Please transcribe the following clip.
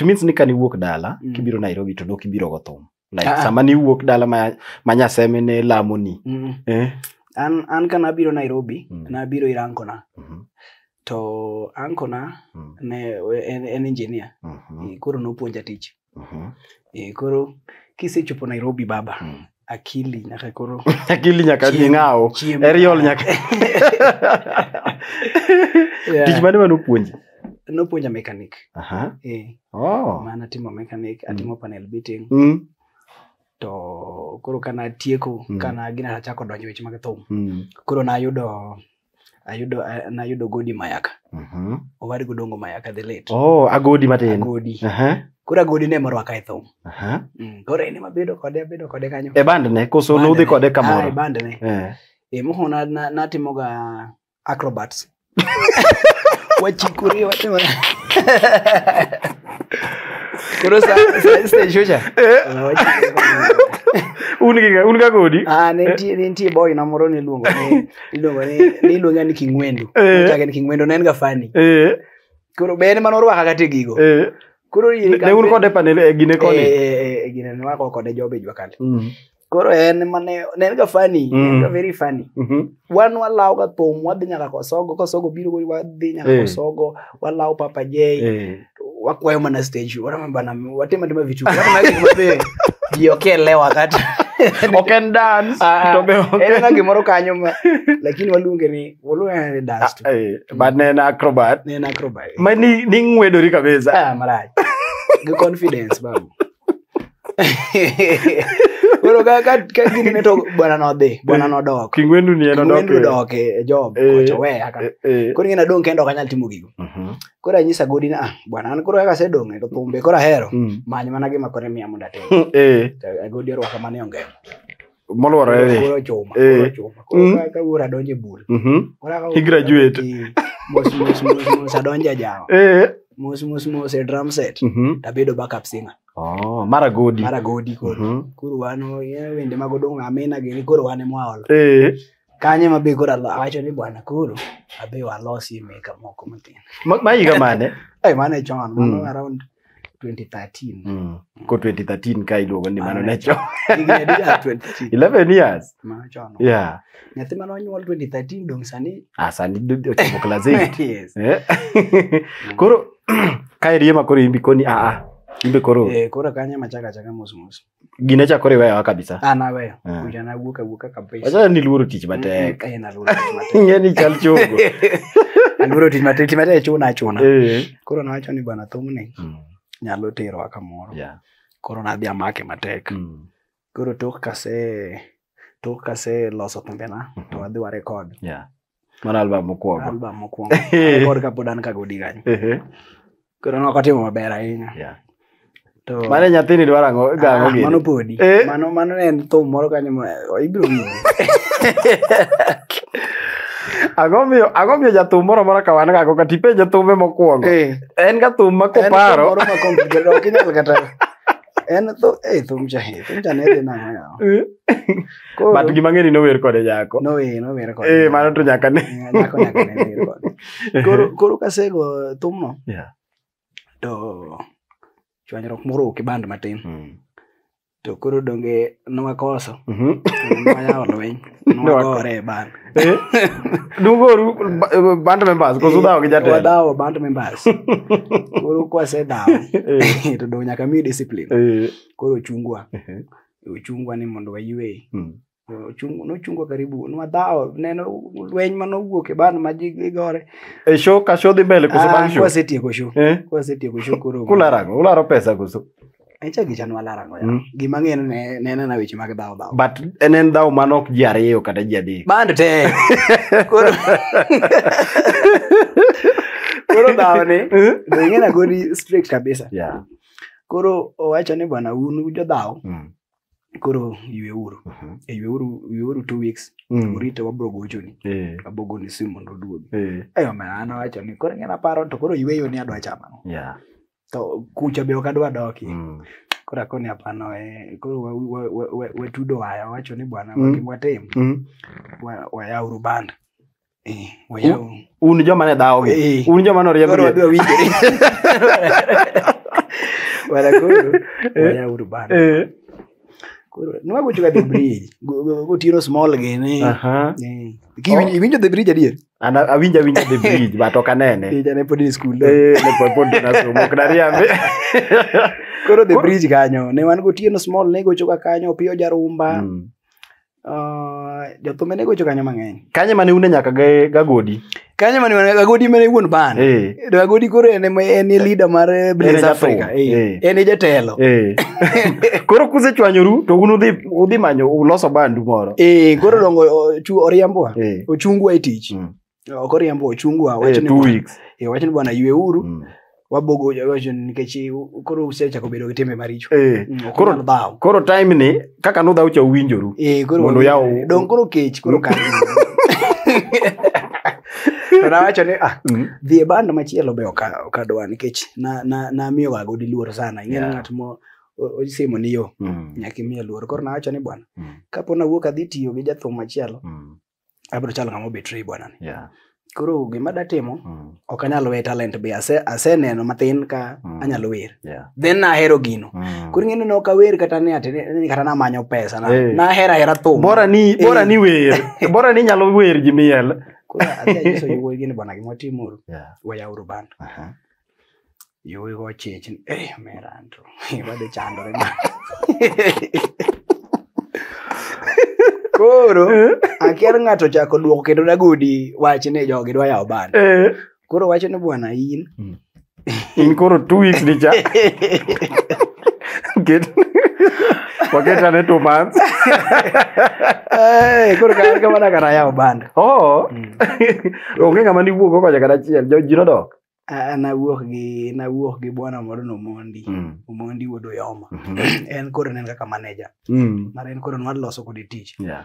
it means ni kaniwuok dala mm. kibiro nairobi to doki biro go thum like ah. ah. sama ni niwuok dala ma, ma nyaseme ne lamoni mm. eh? an, an ka nabiro nairobi mm. nabiro ir ankona mm-hmm. to ankona mm. ne en, en engineer mm-hmm. e, koro nopuonja tich mm-hmm. e, koro kisechopo nairobi baba mm akili nyaka koro akili nyaka ing'aw eriol nyaka tich mane manopuonji nopuonja mechanic Aha. Eh. Oh. mana timo mechanic mm. atimo mm. panel beating mm. to koro kana tieko mm. kana gina achako donjo weche mag thum mm. koro nayudo ayudo na yudo godi mayaka uh mm-hmm. -huh. owad godongo mayaka the late oh agodi matin agodi uh -huh. Kura godi ne morwaka e thum uh -huh. mm. koro en ema kode abedo kode kanyo e band ne koso nudhi kode kamoro e band ne eh. e moho natimoga na, na acrobats Guachicurri, Guatemala. Pero está, está en Shoya. Unga, unga kodi. Ah, nenti, eh? ah, nenti ah, eh? boy na moroni lungo. Lungo, ni lungo ni kingwendo. Kaka ni kingwendo, na nga fani. Kuro, bene manoro wa kakati gigo. Kuro, yinika. Ne unko depa, gine kone. Gine, nwa kone jobe jwa kante. Mm-hmm. koro en mane ne ga funny mm. very funny mm -hmm. wan walao ga thum wadhi nyaka kosogo kosogo biro gori wadhi nyaka eh. kosogo walao papa j eh. wakwayo mana stage waramabana watema tema vitu mabe ji okelewa kata dance uh, gimoro kanyo ma lakini waluonge ni waluonge ah, eh, ne en acrobat ne en acrobat ma ni kabisa marach gi confidence babu kwero kagini neto timo gigo koro anyisa godi na ah, e, koro ahero mm. many mana gima kore miya mondo atim eh e godi tabedo backup singer Oh, mara godi mara godi koro mm -hmm. koro wan wende mag odong' amena gini koro wan emwaolo eh. kanye mabe be koro awacho ni bwana koro abe walosi e meka moko matin ma higa mane eh mane chon mano mm. around 2013 mm. ko 2013 ka iluongo ni mano ne chon 11 years mano chon yeah nyathi mane onyuol 2013 dong sani ah sani ochopo class 8 yes eh koro ka iriema koro imbi koni ah ah mbikoro eh kora kanya machaka chaka mos mos gine chakore wewa kabisa ah na wewa ah. kuja na guka guka kabisa acha ni luru tich mate mm, na luru tich mate ngeni chal chogo luoro tich mate tich mate chona chona eh. na nawacho ni bwana thumni mm. nyalo terwa kamoro yeah. koro nadhi amake matek mm. koro tok kase tok kase loso thumbena mm -hmm. to wadhi mm-hmm. yeah. mar album mokwongo album mokwongo kor kapod kagodi kanyo eh. koro nokotimo maber ahinya yeah. Mana to ah, mano nyathini dwaro ang'o mano podi eh? mano mana mana yang thum moro kanyo mau ibu. aku miyo aku miyo jatuh moro amora ka wan aku go kati mau mau kuang. Eh. En ga thum ma paro. En moro ma complicated nih kata. En to eh tuh macam itu macam ini ne dhi na ng'ayo. Ko bat gima ng'eni no wer kode jako. No wer no kode. Eh mana eh, tuh nyaka ne. Nyaka nyaka ne wer kode. kasih gua kasego thum no. Ya. chwanyruok moro kumukuru ukiband e matin hmm. to koro donge nwakoso mm -hmm. nwayawo e lweny nwagore e ban eh? dugoru band members koso eh, dhawo gi jatelo wadhawo band members koro kwasedhawo eh. to dong nyaka mi discipline koro ochungwa ochungwa ni mondo wayweye hmm. ochungo nochungo karibu nwadhao neno lweny manowuok e ban ma jigore e show ka show dhi mbele kuso ah, bang show kwasetieko show eh? kwasetieko show koro kularango ularo pesa kuso Echa gicha nwalarango ya. Mm. Gima ngeno ne, nene na wichi mag dhao dhao. But enen dhao mano ok ji ariyo kata ji adek. Bando te. koro. koro dhao ni. Mm. Eh? Ngena kodi strict kabisa. Yeah. Koro owacho ni bwana unu jo dhao. Mm. koro yue uru mhm. e yue uru yue uru two weeks mm. urite wabro gocho ni eh. abogo ni sim mondo duogi e eh. eh, omena an awacho ni koro ng'ena paro to koro yueyo ni adwa chamano to kucha be ok adwa doki mm. koro akoni apano e koro wetudo waya wacho ni bwana mm. watim wayauru band un joma ne dhawo gi un joma noriembgi wara koro wayauru band koro nwagocho ga the bridge gotieno small gini oh. iwinjo the bridge adier an awinjo awinja the bridge but ok anenene pod ni skulnepodnasomok eh, nariambi koro the bridge kanyo ne wan gotieno small ne gocho ga kanyo piyo jarumba mm. uh, jothum mane gocho kanyo mang'eny kanye mane une nyaka gagodi kanye mane mane gagodi mane wuon ban hey. gagodi koro en en e leader mar eh, e Blaze Africa hey. hey. en e jatelo hey. koro kuse chwanyoru to unu udhi udhi manyo uloso bandu moro eh hey. koro dongo chu oriambwa hey. ochungwa e tich hmm. okoriambwa ochungwa wacho hey, ni two weeks e wacho ni bwana yue uru hmm. wabogo jagocho nikech koro usechako bedo gi timbe maricho eh, mm, koro dhaw koro time ni kaka nudhaw cha uwinjoru eh, mondo yaw eh, dong koro kech koro ka nawacho ni ah, mm -hmm. dhi e band machielo be okadwa nikech namiyo na, na wago diluor sana ing'eno yeah. ng'at mo osimo ni yo mm -hmm. nyaka imiye luor koro nawacho ni bwana mm -hmm. kapo nawuok adhi tiyo gi jathum machielo mm -hmm. abiro chalo ng'ama obetre bwanani yeah. Kuru gima timo, mm. ok loe we talent be ase, aseneno matin ka mm. anyalo wer yeah. then hero gino mm. koro ka weer awer kata ni ati kata namanyo pesa na, hey. na hera hera tu. bora ni hey. Eh. bora ni wer bora ni nyalo wer gi miel koro adhi anyiso yowuoyi gini gimo gimwatimuru yeah. weyauru band uh -huh. yowuoyi go chich ni eh meranto wadhi chandore Kuru akia ng'ato chako duoko kendo nagudi wachni jogi dwa yawo bana eh. koro wachne bwana in in koro two weeks ni cha waketa ne two months koro kar kamano kara yawo banda oo onge ng'ama niwuok kocha kata achiel ji nodok nawuok gi nawuok gi bwana moro no Omondi mm. Omondi Wodoyoma mm -hmm. en koro ne kaka manager mm. mar en koro nwaloso kode tich yeah.